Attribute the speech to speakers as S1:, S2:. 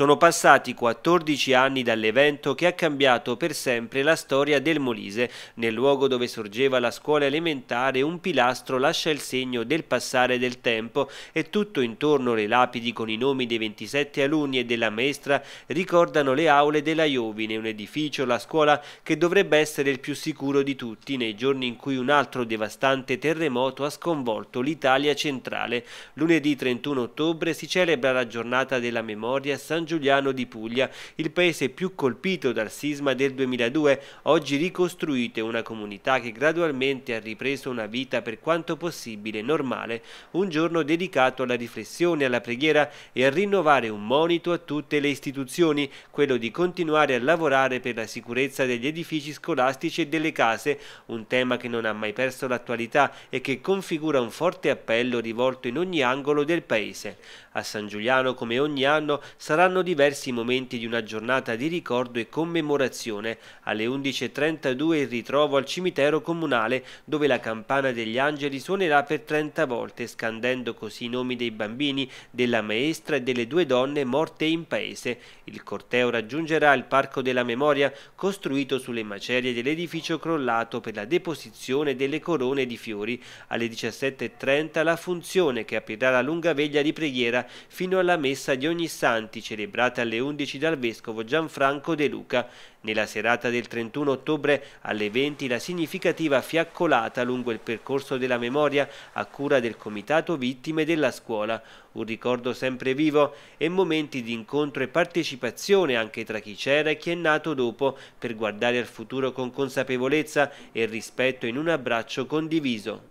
S1: Sono passati 14 anni dall'evento che ha cambiato per sempre la storia del Molise. Nel luogo dove sorgeva la scuola elementare un pilastro lascia il segno del passare del tempo e tutto intorno le lapidi con i nomi dei 27 alunni e della maestra ricordano le aule della Iovine, un edificio, la scuola che dovrebbe essere il più sicuro di tutti nei giorni in cui un altro devastante terremoto ha sconvolto l'Italia centrale. Lunedì 31 ottobre si celebra la giornata della memoria San Giuliano di Puglia, il paese più colpito dal sisma del 2002, oggi ricostruite una comunità che gradualmente ha ripreso una vita per quanto possibile normale, un giorno dedicato alla riflessione, alla preghiera e a rinnovare un monito a tutte le istituzioni, quello di continuare a lavorare per la sicurezza degli edifici scolastici e delle case, un tema che non ha mai perso l'attualità e che configura un forte appello rivolto in ogni angolo del paese. A San Giuliano, come ogni anno, saranno saranno diversi momenti di una giornata di ricordo e commemorazione. Alle 11.32 il ritrovo al cimitero comunale dove la campana degli angeli suonerà per 30 volte scandendo così i nomi dei bambini, della maestra e delle due donne morte in paese. Il corteo raggiungerà il Parco della Memoria costruito sulle macerie dell'edificio crollato per la deposizione delle corone di fiori. Alle 17.30 la funzione che aprirà la lunga veglia di preghiera fino alla messa di ogni santi celebrata celebrata alle 11 dal vescovo Gianfranco De Luca. Nella serata del 31 ottobre alle 20 la significativa fiaccolata lungo il percorso della memoria a cura del Comitato Vittime della Scuola. Un ricordo sempre vivo e momenti di incontro e partecipazione anche tra chi c'era e chi è nato dopo per guardare al futuro con consapevolezza e rispetto in un abbraccio condiviso.